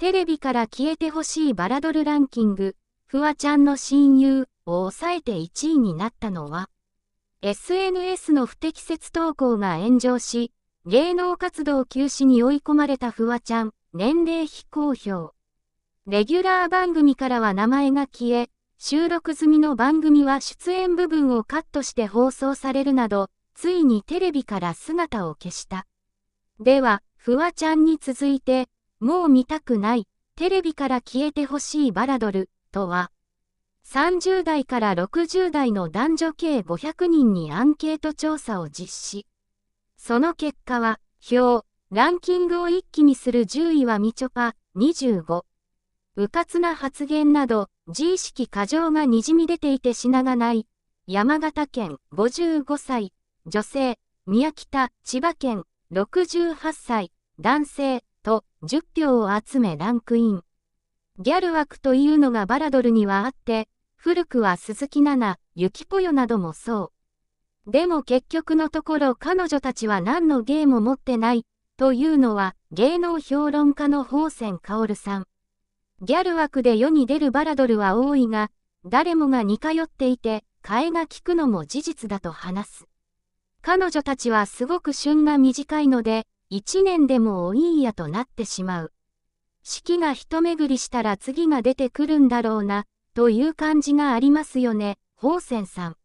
テレビから消えてほしいバラドルランキング、フワちゃんの親友を抑えて1位になったのは、SNS の不適切投稿が炎上し、芸能活動休止に追い込まれたフワちゃん、年齢非公表。レギュラー番組からは名前が消え、収録済みの番組は出演部分をカットして放送されるなど、ついにテレビから姿を消した。では、フワちゃんに続いて、もう見たくない、テレビから消えてほしいバラドル、とは、30代から60代の男女計500人にアンケート調査を実施。その結果は、表、ランキングを一気にする10位はみちょぱ、25。うかつな発言など、自意識過剰がにじみ出ていて品がない。山形県55歳、女性、宮北、千葉県68歳、男性、10票を集めランクイン。ギャル枠というのがバラドルにはあって、古くは鈴木奈々、ゆきぽよなどもそう。でも結局のところ彼女たちは何の芸も持ってない、というのは芸能評論家の宝泉薫さん。ギャル枠で世に出るバラドルは多いが、誰もが似通っていて、替えが利くのも事実だと話す。彼女たちはすごく旬が短いので、一年でもおいいやとなってしまう。式が一巡りしたら次が出てくるんだろうな、という感じがありますよね、宝泉さん。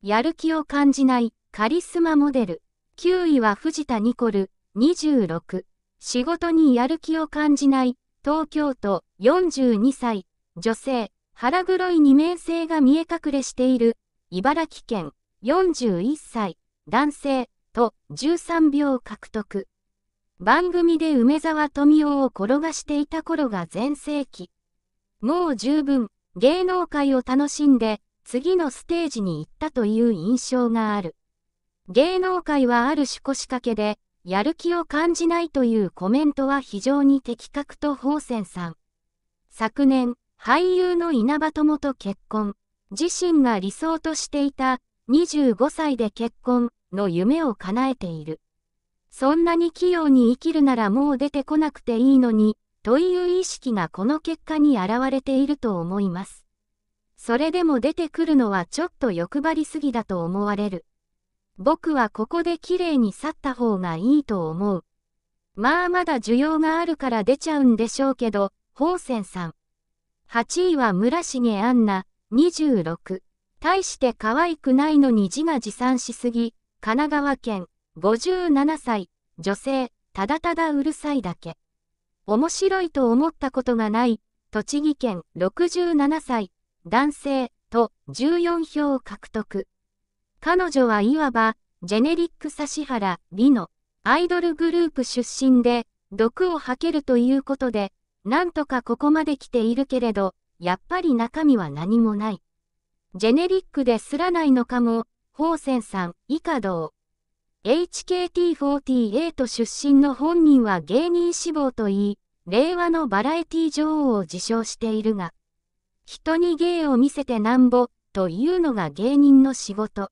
やる気を感じないカリスマモデル。9位は藤田ニコル、26。仕事にやる気を感じない、東京都、42歳、女性、腹黒い二面性が見え隠れしている、茨城県、41歳、男性、と、13秒獲得。番組で梅沢富美男を転がしていた頃が全盛期。もう十分、芸能界を楽しんで、次のステージに行ったという印象がある。芸能界はある種腰掛けで、やる気を感じないというコメントは非常に的確と宝泉さん。昨年、俳優の稲葉友と結婚、自身が理想としていた25歳で結婚の夢を叶えている。そんなに器用に生きるならもう出てこなくていいのに、という意識がこの結果に現れていると思います。それでも出てくるのはちょっと欲張りすぎだと思われる。僕はここで綺麗に去った方がいいと思う。まあまだ需要があるから出ちゃうんでしょうけど、宝泉さん。8位は村重アンナ、26。大して可愛くないのに自が持参しすぎ、神奈川県。57歳、女性、ただただうるさいだけ。面白いと思ったことがない、栃木県67歳、男性、と14票を獲得。彼女はいわば、ジェネリック指原美のアイドルグループ出身で、毒を吐けるということで、なんとかここまで来ているけれど、やっぱり中身は何もない。ジェネリックですらないのかも、宝泉さん、以下同。HKT48 出身の本人は芸人志望といい、令和のバラエティ女王を自称しているが、人に芸を見せてなんぼというのが芸人の仕事。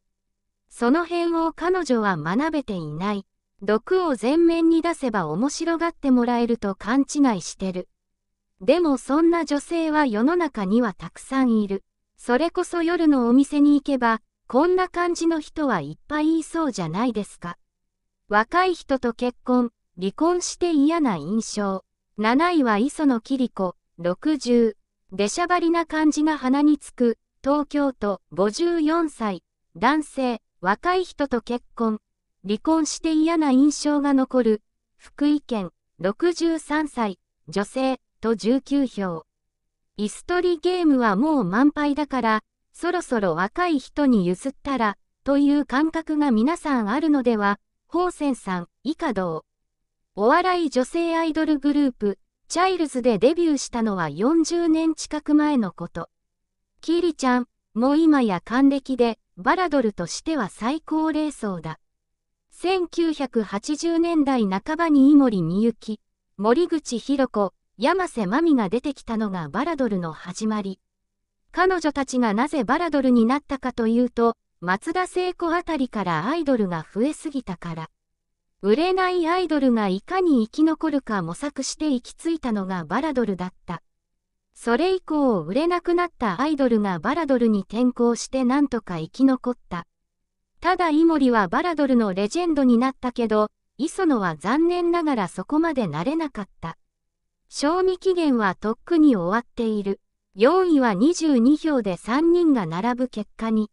その辺を彼女は学べていない。毒を前面に出せば面白がってもらえると勘違いしてる。でもそんな女性は世の中にはたくさんいる。それこそ夜のお店に行けば、こんな感じの人はいっぱいいそうじゃないですか。若い人と結婚、離婚して嫌な印象。7位は磯野キリ子、60。出しゃばりな感じが鼻につく、東京都、54歳。男性、若い人と結婚。離婚して嫌な印象が残る。福井県、63歳。女性、と19票。椅子取りゲームはもう満杯だから、そろそろ若い人に譲ったら、という感覚が皆さんあるのでは、宝泉さん、以下同。お笑い女性アイドルグループ、チャイルズでデビューしたのは40年近く前のこと。キリちゃん、もう今や還暦で、バラドルとしては最高齢層だ。1980年代半ばに井森美幸、森口博子、山瀬真美が出てきたのがバラドルの始まり。彼女たちがなぜバラドルになったかというと、松田聖子あたりからアイドルが増えすぎたから。売れないアイドルがいかに生き残るか模索して行き着いたのがバラドルだった。それ以降売れなくなったアイドルがバラドルに転校してなんとか生き残った。ただイモリはバラドルのレジェンドになったけど、磯野は残念ながらそこまでなれなかった。賞味期限はとっくに終わっている。4位は22票で3人が並ぶ結果に。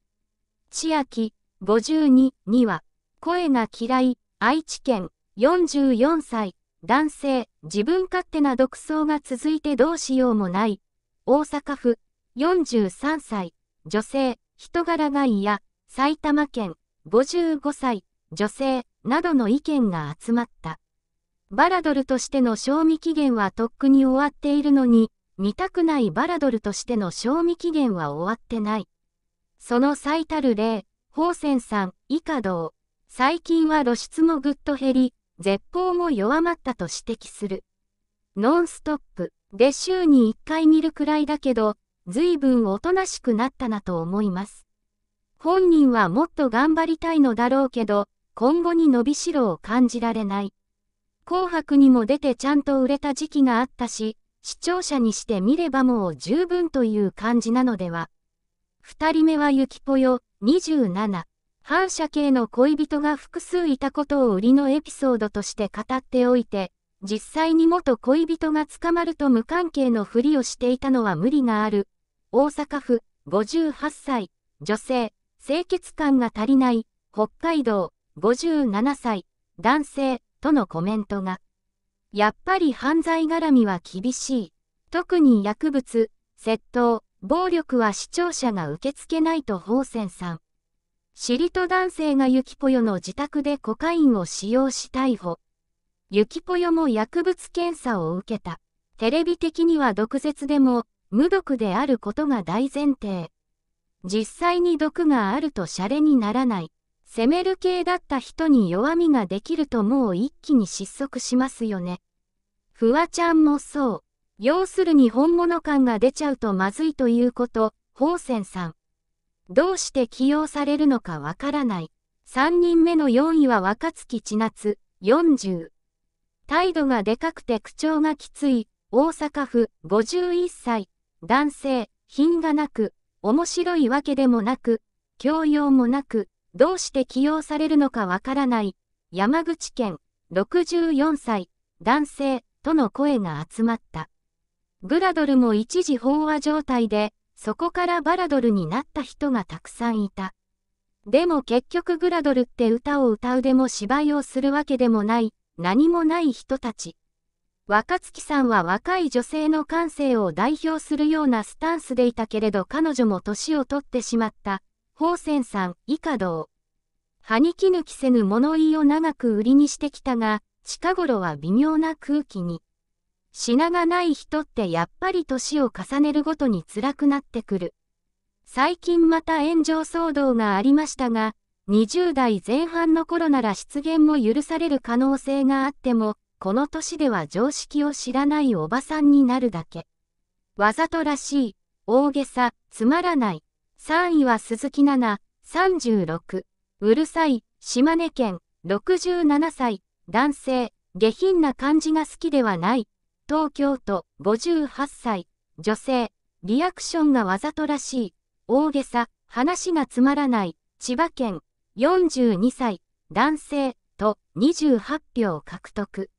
千秋、52、には、声が嫌い、愛知県、44歳、男性、自分勝手な独走が続いてどうしようもない。大阪府、43歳、女性、人柄が嫌、埼玉県、55歳、女性、などの意見が集まった。バラドルとしての賞味期限はとっくに終わっているのに、見たくないバラドルとしての賞味期限は終わってない。その最たる例、宝泉さん、以下同。最近は露出もぐっと減り、絶望も弱まったと指摘する。ノンストップで週に1回見るくらいだけど、随分おとなしくなったなと思います。本人はもっと頑張りたいのだろうけど、今後に伸びしろを感じられない。紅白にも出てちゃんと売れた時期があったし、視聴者にしてみればもう十分という感じなのでは。二人目はゆきぽよ、27。反射系の恋人が複数いたことを売りのエピソードとして語っておいて、実際に元恋人が捕まると無関係のふりをしていたのは無理がある。大阪府、58歳、女性、清潔感が足りない、北海道、57歳、男性、とのコメントが。やっぱり犯罪絡みは厳しい。特に薬物、窃盗、暴力は視聴者が受け付けないと宝泉さん。知りと男性がユキぽよの自宅でコカインを使用し逮捕。ゆきぽよも薬物検査を受けた。テレビ的には毒舌でも、無毒であることが大前提。実際に毒があるとシャレにならない。責める系だった人に弱みができるともう一気に失速しますよね。フワちゃんもそう。要するに本物感が出ちゃうとまずいということ、宝泉さん。どうして起用されるのかわからない。3人目の4位は若月千夏、40。態度がでかくて口調がきつい、大阪府、51歳。男性、品がなく、面白いわけでもなく、教養もなく、どうして起用されるのかわからない。山口県、64歳。男性、との声が集まった。グラドルも一時飽和状態で、そこからバラドルになった人がたくさんいた。でも結局グラドルって歌を歌うでも芝居をするわけでもない、何もない人たち。若月さんは若い女性の感性を代表するようなスタンスでいたけれど彼女も年を取ってしまった。宝泉さん、以下同。歯にきぬ着せぬ物言いを長く売りにしてきたが、近頃は微妙な空気に。品がない人ってやっぱり年を重ねるごとに辛くなってくる。最近また炎上騒動がありましたが、20代前半の頃なら失言も許される可能性があっても、この年では常識を知らないおばさんになるだけ。わざとらしい、大げさ、つまらない。3位は鈴木奈々、36。うるさい、島根県、67歳、男性、下品な感じが好きではない、東京都、58歳、女性、リアクションがわざとらしい、大げさ、話がつまらない、千葉県、42歳、男性、と28票獲得。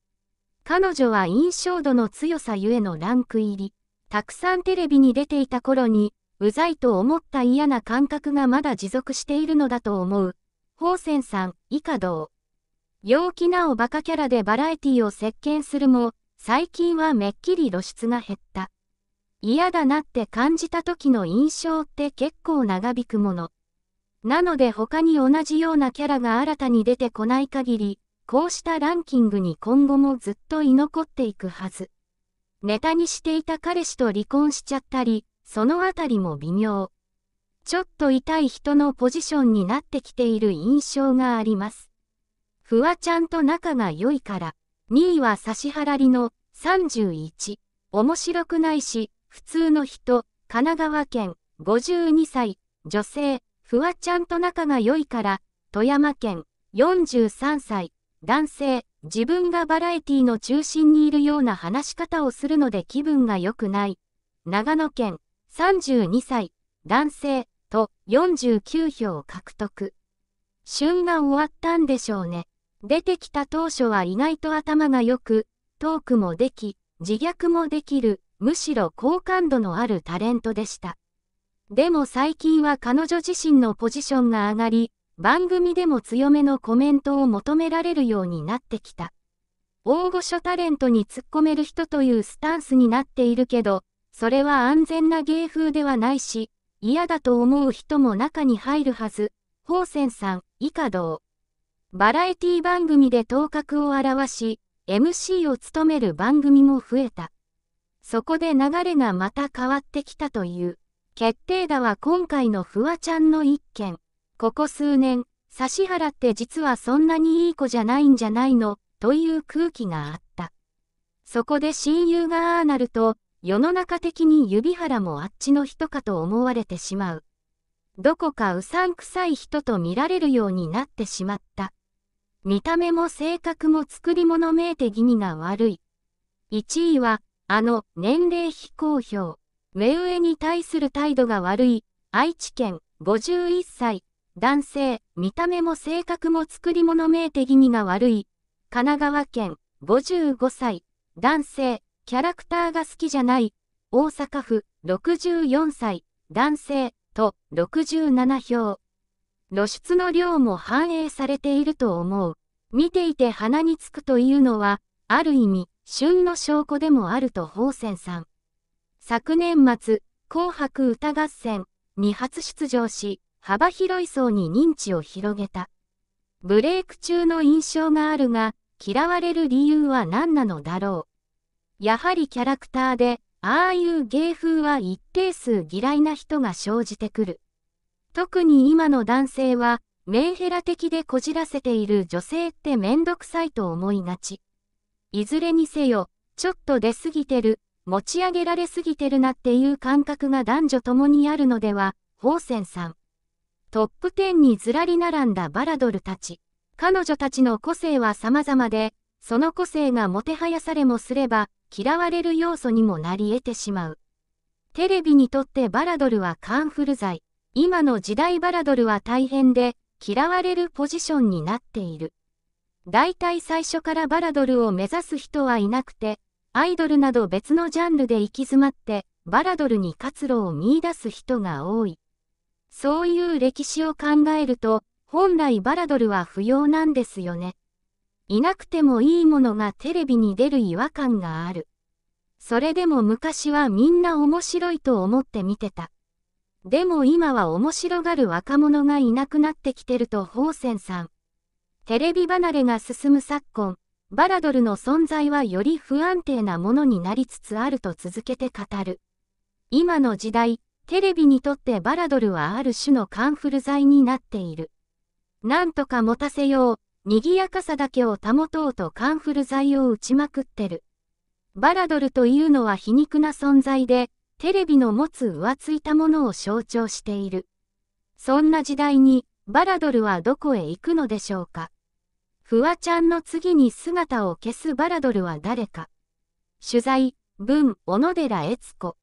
彼女は印象度の強さゆえのランク入り。たくさんテレビに出ていた頃に、うざいと思った嫌な感覚がまだ持続しているのだと思う。宝泉さん、以下同。陽気なおバカキャラでバラエティを席巻するも、最近はめっきり露出が減った。嫌だなって感じた時の印象って結構長引くもの。なので他に同じようなキャラが新たに出てこない限り、こうしたランキングに今後もずっと居残っていくはず。ネタにしていた彼氏と離婚しちゃったり、そのあたりも微妙。ちょっと痛い人のポジションになってきている印象があります。フワちゃんと仲が良いから、2位は指原りの31、面白くないし、普通の人、神奈川県、52歳、女性、フワちゃんと仲が良いから、富山県、43歳、男性、自分がバラエティの中心にいるような話し方をするので気分が良くない。長野県、32歳、男性、と49票獲得。旬が終わったんでしょうね。出てきた当初は意外と頭が良く、トークもでき、自虐もできる、むしろ好感度のあるタレントでした。でも最近は彼女自身のポジションが上がり、番組でも強めのコメントを求められるようになってきた。大御所タレントに突っ込める人というスタンスになっているけど、それは安全な芸風ではないし、嫌だと思う人も中に入るはず、宝泉さん、以下同。バラエティ番組で頭角を現し、MC を務める番組も増えた。そこで流れがまた変わってきたという。決定打は今回のフワちゃんの一件。ここ数年、指原って実はそんなにいい子じゃないんじゃないの、という空気があった。そこで親友がああなると、世の中的に指原もあっちの人かと思われてしまう。どこかうさんくさい人と見られるようになってしまった。見た目も性格も作り物めいて気味が悪い。1位は、あの、年齢非公表。目上に対する態度が悪い。愛知県、51歳。男性、見た目も性格も作り物めいて気味が悪い。神奈川県、55歳。男性、キャラクターが好きじゃない、大阪府64歳、男性と67票。露出の量も反映されていると思う。見ていて鼻につくというのは、ある意味、旬の証拠でもあると宝泉さん。昨年末、紅白歌合戦に初出場し、幅広い層に認知を広げた。ブレイク中の印象があるが、嫌われる理由は何なのだろう。やはりキャラクターで、ああいう芸風は一定数嫌いな人が生じてくる。特に今の男性は、メンヘラ的でこじらせている女性ってめんどくさいと思いがち。いずれにせよ、ちょっと出すぎてる、持ち上げられすぎてるなっていう感覚が男女共にあるのでは、宝泉さん。トップ10にずらり並んだバラドルたち。彼女たちの個性は様々で、その個性がもてはやされもすれば、嫌われる要素にもなり得てしまう。テレビにとってバラドルはカンフル剤。今の時代バラドルは大変で、嫌われるポジションになっている。大体最初からバラドルを目指す人はいなくて、アイドルなど別のジャンルで行き詰まって、バラドルに活路を見出す人が多い。そういう歴史を考えると、本来バラドルは不要なんですよね。いなくてもいいものがテレビに出る違和感がある。それでも昔はみんな面白いと思って見てた。でも今は面白がる若者がいなくなってきてるとホーセンさん。テレビ離れが進む昨今、バラドルの存在はより不安定なものになりつつあると続けて語る。今の時代、テレビにとってバラドルはある種のカンフル剤になっている。なんとか持たせよう、賑やかさだけを保とうとカンフル剤を打ちまくってる。バラドルというのは皮肉な存在で、テレビの持つ浮ついたものを象徴している。そんな時代に、バラドルはどこへ行くのでしょうか。フワちゃんの次に姿を消すバラドルは誰か。取材、文、小野寺悦子。